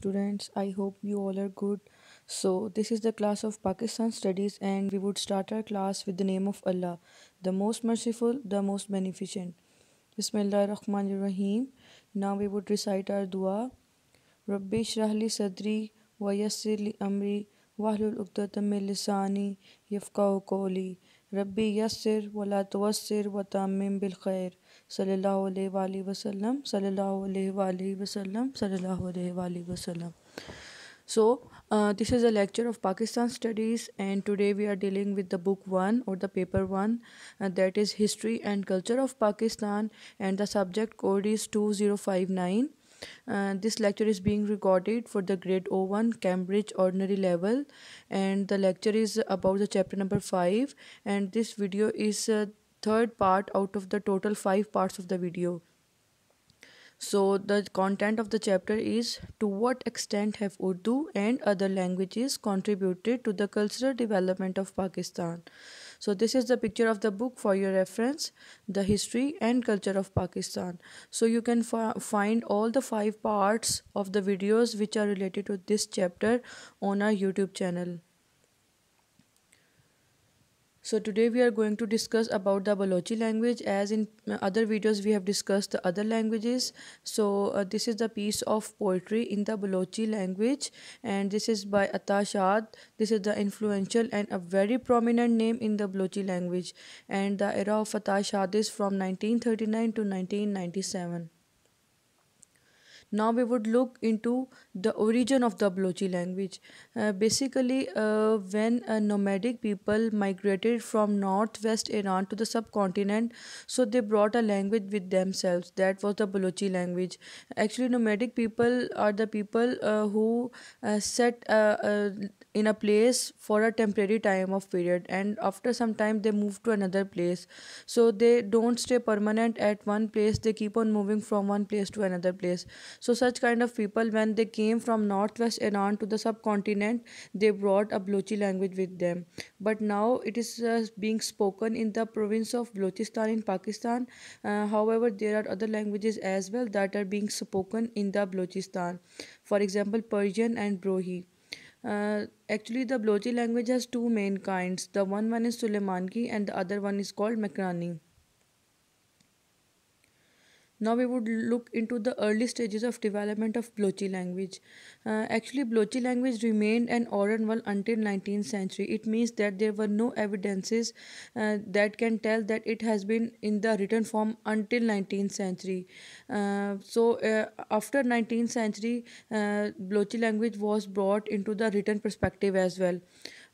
students i hope you all are good so this is the class of pakistan studies and we would start our class with the name of allah the most merciful the most beneficent bismillah rahman rahim now we would recite our dua rabbi shrahli sadri wa yassir li amri wahlul uqdatam min lisani yafqahu qawli रब्बी यस्सिर वला तवसर व तमिम बिलखैर सल्ला वसलम सल्ला वसलम सल्ला वसलम so uh, this is a lecture of pakistan studies and today we are dealing with the book 1 or the paper 1 and that is history and culture of pakistan and the subject code is 2059 Uh, this lecture is being recorded for the grade 01 Cambridge Ordinary Level and the lecture is about the chapter number 5 and this video is uh, third part out of the total 5 parts of the video. So the content of the chapter is to what extent have Urdu and other languages contributed to the cultural development of Pakistan so this is the picture of the book for your reference the history and culture of pakistan so you can find all the five parts of the videos which are related to this chapter on our youtube channel so today we are going to discuss about the Balochi language as in other videos we have discussed the other languages. So uh, this is the piece of poetry in the Balochi language and this is by Atashad. This is the influential and a very prominent name in the Balochi language and the era of Atashad is from 1939 to 1997. Now we would look into the origin of the Balochi language. Uh, basically, uh, when uh, nomadic people migrated from northwest Iran to the subcontinent, so they brought a language with themselves. That was the Balochi language. Actually, nomadic people are the people uh, who uh, set in a place for a temporary time of period, and after some time they move to another place. So they don't stay permanent at one place. They keep on moving from one place to another place. So such kind of people when they came from northwest Iran to the subcontinent they brought a Balochi language with them. But now it is uh, being spoken in the province of Balochistan in Pakistan. Uh, however there are other languages as well that are being spoken in the Balochistan. For example Persian and Brohi. Uh, actually the Balochi language has two main kinds. The one one is Suleimanki and the other one is called Makrani. Now we would look into the early stages of development of Blochi language. Uh, actually, Blochi language remained an oral one until 19th century. It means that there were no evidences uh, that can tell that it has been in the written form until 19th century. Uh, so uh, after 19th century, uh, Blochi language was brought into the written perspective as well.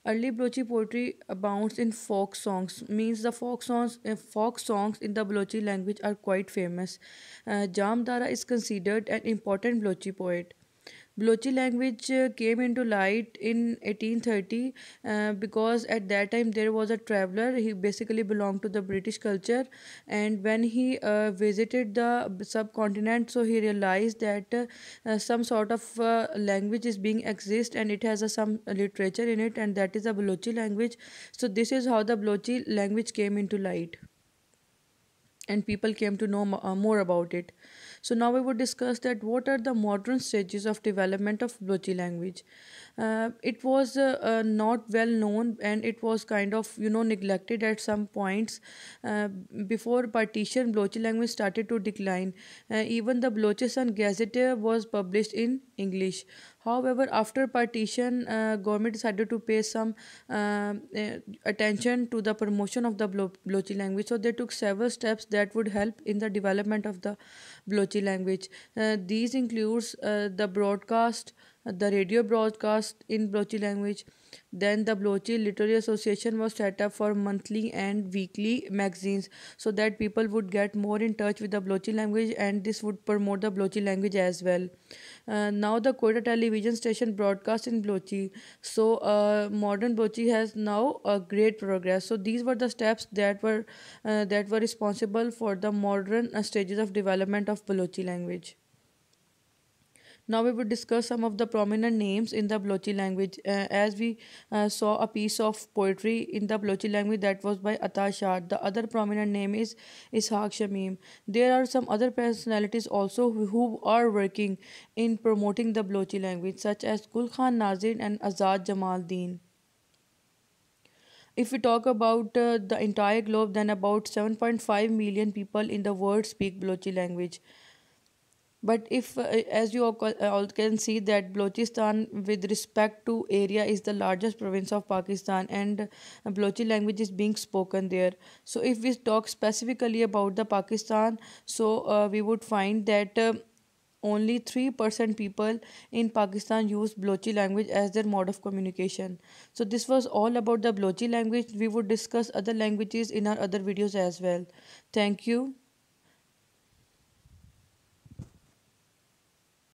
Early Balochi poetry abounds in folk songs. Means the folk songs, uh, folk songs in the Balochi language are quite famous. Uh, Jamdara is considered an important Balochi poet. Blochi language uh, came into light in 1830 uh, because at that time there was a traveler. He basically belonged to the British culture, and when he uh, visited the subcontinent, so he realized that uh, uh, some sort of language is being exist and it has some literature in it, and that is a Blochi language. So this is how the Blochi language came into light, and people came to know more about it. So now we would discuss that what are the modern stages of development of Balochi language. Uh, it was uh, uh, not well known and it was kind of you know neglected at some points. Uh, before partition, Balochi language started to decline. Uh, even the Balochistan Gazette was published in English. However, after partition, uh, government decided to pay some uh, uh attention to the promotion of the Blochi language. So they took several steps that would help in the development of the Blochi language. Uh, these includes uh, the broadcast the radio broadcast in Blochi language. Then the Blochi Literary Association was set up for monthly and weekly magazines so that people would get more in touch with the Blochi language and this would promote the Blochi language as well. Uh, now the Quetta television station broadcasts in Blochi. So uh, modern Blochi has now a great progress. So these were the steps that were uh, that were responsible for the modern uh, stages of development of Blochi language. Now we will discuss some of the prominent names in the Balochi language. Uh, as we uh, saw a piece of poetry in the Balochi language that was by Ata Shah. The other prominent name is Ishaq Shamim. There are some other personalities also who are working in promoting the Balochi language such as Gul Khan Nazir and Azad Jamal Deen if we talk about uh, the entire globe then about 7.5 million people in the world speak Balochi language but if uh, as you all can see that Balochistan with respect to area is the largest province of Pakistan and Balochi language is being spoken there so if we talk specifically about the Pakistan so uh, we would find that uh, only 3% people in Pakistan use Balochi language as their mode of communication. So this was all about the Balochi language. We would discuss other languages in our other videos as well. Thank you.